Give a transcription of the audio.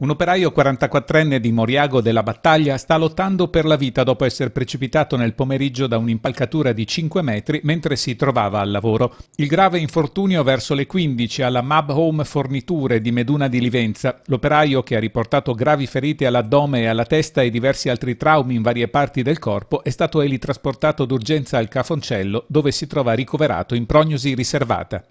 Un operaio 44enne di Moriago della Battaglia sta lottando per la vita dopo essere precipitato nel pomeriggio da un'impalcatura di 5 metri mentre si trovava al lavoro. Il grave infortunio verso le 15 alla Mab Home Forniture di Meduna di Livenza. L'operaio che ha riportato gravi ferite all'addome e alla testa e diversi altri traumi in varie parti del corpo è stato elitrasportato d'urgenza al Cafoncello dove si trova ricoverato in prognosi riservata.